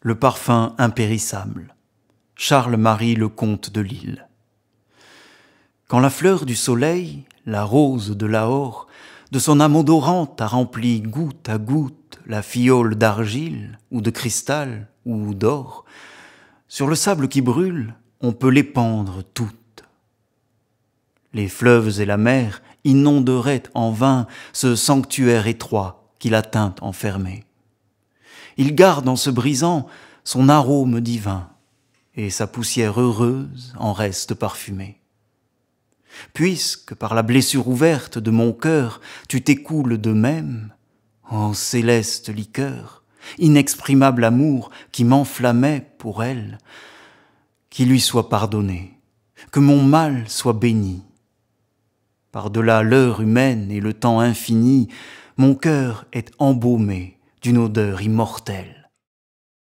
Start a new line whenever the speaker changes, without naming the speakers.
le parfum impérissable. Charles-Marie le comte de Lille. Quand la fleur du soleil, la rose de Lahore, de son âme odorante a rempli goutte à goutte la fiole d'argile ou de cristal ou d'or, sur le sable qui brûle, on peut l'épandre toute. Les fleuves et la mer inonderaient en vain ce sanctuaire étroit qui la enfermé. Il garde en se brisant son arôme divin, et sa poussière heureuse en reste parfumée. Puisque par la blessure ouverte de mon cœur, tu t'écoules de même, en céleste liqueur, inexprimable amour qui m'enflammait pour elle, qu'il lui soit pardonné, que mon mal soit béni. Par-delà l'heure humaine et le temps infini, mon cœur est embaumé d'une odeur immortelle.